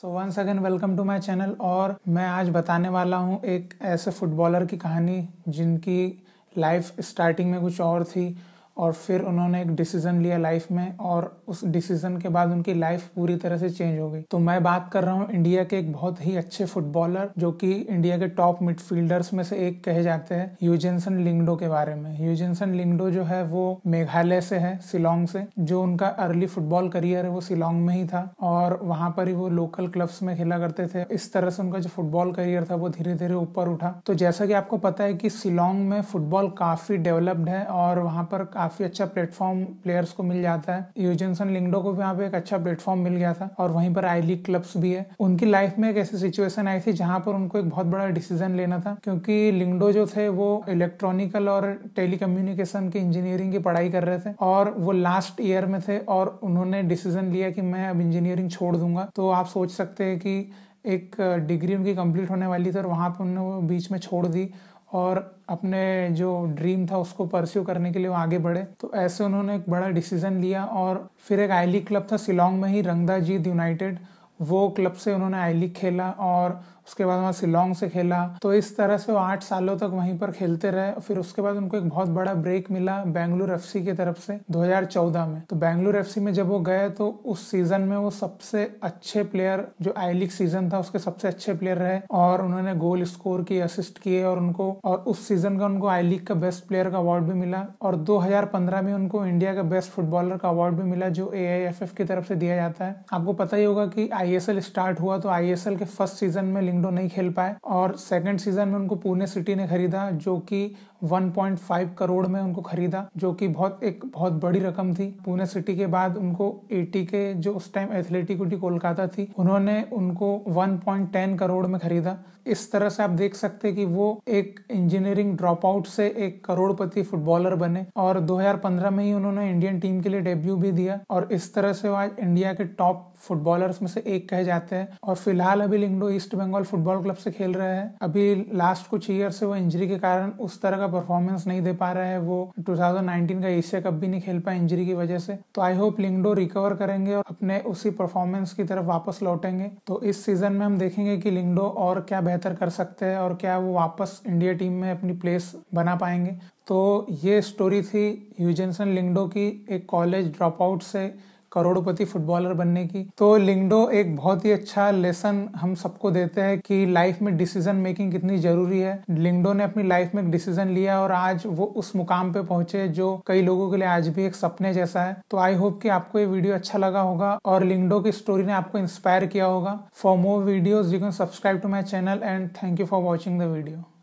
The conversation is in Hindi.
so once again welcome to my channel और मैं आज बताने वाला हूँ एक ऐसे फुटबॉलर की कहानी जिनकी लाइफ स्टार्टिंग में कुछ और थी और फिर उन्होंने एक डिसीजन लिया लाइफ में और उस डिसीजन के बाद उनकी लाइफ पूरी तरह से चेंज हो गई तो मैं बात कर रहा हूँ इंडिया के एक बहुत ही अच्छे फुटबॉलर जो कि इंडिया के टॉप मिडफील्डर्स में से एक कहे जाते हैं यूजेंसन लिंगडो के बारे में यूजेंसन लिंगडो जो है वो मेघालय से है सिलोंग से जो उनका अर्ली फुटबॉल करियर है वो सिलोंग में ही था और वहां पर ही वो लोकल क्लब्स में खेला करते थे इस तरह से उनका जो फुटबॉल करियर था वो धीरे धीरे ऊपर उठा तो जैसा कि आपको पता है कि सिलोंग में फुटबॉल काफी डेवलप्ड है और वहां पर काफी काफ़ी अच्छा प्लेटफॉर्म प्लेयर्स को मिल जाता है यूजेंसन लिंगडो को भी यहाँ पे एक अच्छा प्लेटफॉर्म मिल गया था और वहीं पर आई लीग क्लब्स भी है उनकी लाइफ में एक ऐसी सिचुएशन आई थी जहां पर उनको एक बहुत बड़ा डिसीजन लेना था क्योंकि लिंगडो जो थे वो इलेक्ट्रॉनिकल और टेली की इंजीनियरिंग की पढ़ाई कर रहे थे और वो लास्ट ईयर में थे और उन्होंने डिसीजन लिया कि मैं अब इंजीनियरिंग छोड़ दूंगा तो आप सोच सकते हैं कि एक डिग्री उनकी कंप्लीट होने वाली थी और वहाँ पर उन्होंने बीच में छोड़ दी और अपने जो ड्रीम था उसको परस्यू करने के लिए वो आगे बढ़े तो ऐसे उन्होंने एक बड़ा डिसीजन लिया और फिर एक आई लीग क्लब था सिलोंग में ही रंगदा जीत यूनाइटेड वो क्लब से उन्होंने आई लीग खेला और उसके बाद वहाँ सिलोंग से खेला तो इस तरह से वो आठ सालों तक वहीं पर खेलते रहे फिर उसके बाद उनको एक बहुत बड़ा ब्रेक मिला बेंगलुरु एफ की तरफ से 2014 में तो बेंगलुरु एफ में जब वो गए तो उस सीजन में वो सबसे अच्छे प्लेयर जो आई लीग सीजन था उसके सबसे अच्छे प्लेयर रहे और उन्होंने गोल स्कोर किए असिस्ट किए और उनको और उस सीजन का उनको आई लीग का बेस्ट प्लेयर का अवार्ड भी मिला और दो में उनको इंडिया का बेस्ट फुटबॉलर का अवार्ड भी मिला जो ए की तरफ से दिया जाता है आपको पता ही होगा कि आई आईएसएल स्टार्ट हुआ तो आईएसएल के फर्स्ट सीजन में लिंगडो नहीं खेल पाए और सेकंड सीजन में उनको पुणे सिटी ने खरीदा जो कि 1.5 करोड़ में उनको खरीदा जो कि बहुत एक बहुत बड़ी रकम थी पुणे सिटी के बाद उनको एटी के जो उस टाइम एथलेटिक कोलकाता थी उन्होंने उनको 1.10 करोड़ में खरीदा इस तरह से आप देख सकते कि वो एक इंजीनियरिंग ड्रॉप आउट से एक करोड़पति फुटबॉलर बने और 2015 में ही उन्होंने इंडियन टीम के लिए डेब्यू भी दिया और इस तरह से वो आज इंडिया के टॉप फुटबॉलर्स में से एक लीग कहे जाते हैं और फिलहाल अभी Lyngdoh East Bengal football club से खेल रहे हैं अभी लास्ट कुछ ईयर से वो इंजरी के कारण उस तरह का परफॉर्मेंस नहीं दे पा रहे हैं वो 2019 का एशिया कप भी नहीं खेल पाए इंजरी की वजह से तो आई होप लिंगडो रिकवर करेंगे और अपने उसी परफॉर्मेंस की तरफ वापस लौटेंगे तो इस सीजन में हम देखेंगे कि लिंगडो और क्या बेहतर कर सकते हैं और क्या वो वापस इंडिया टीम में अपनी प्लेस बना पाएंगे तो ये स्टोरी थी यूजेंसन लिंगडो की एक कॉलेज ड्रॉप आउट से करोड़पति फुटबॉलर बनने की तो लिंगडो एक बहुत ही अच्छा लेसन हम सबको देते हैं कि लाइफ में डिसीजन मेकिंग कितनी जरूरी है लिंगडो ने अपनी लाइफ में एक डिसीजन लिया और आज वो उस मुकाम पे पहुंचे जो कई लोगों के लिए आज भी एक सपने जैसा है तो आई होप कि आपको ये वीडियो अच्छा लगा होगा और लिंगडो की स्टोरी ने आपको इंस्पायर किया होगा for more videos you can subscribe to my channel and thank you for watching the video